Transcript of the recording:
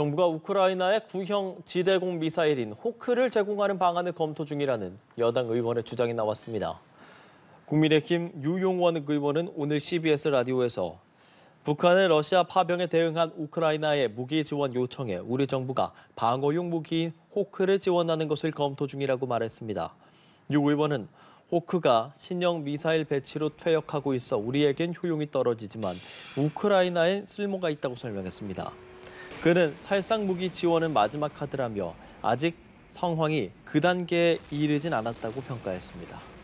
정부가 우크라이나의 구형 지대공 미사일인 호크를 제공하는 방안을 검토 중이라는 여당 의원의 주장이 나왔습니다. 국민의힘 유용원 의원은 오늘 CBS 라디오에서 북한의 러시아 파병에 대응한 우크라이나의 무기 지원 요청에 우리 정부가 방어용 무기인 호크를 지원하는 것을 검토 중이라고 말했습니다. 유 의원은 호크가 신형 미사일 배치로 퇴역하고 있어 우리에겐 효용이 떨어지지만 우크라이나엔 쓸모가 있다고 설명했습니다. 그는 살상 무기 지원은 마지막 카드라며 아직 상황이 그 단계에 이르진 않았다고 평가했습니다.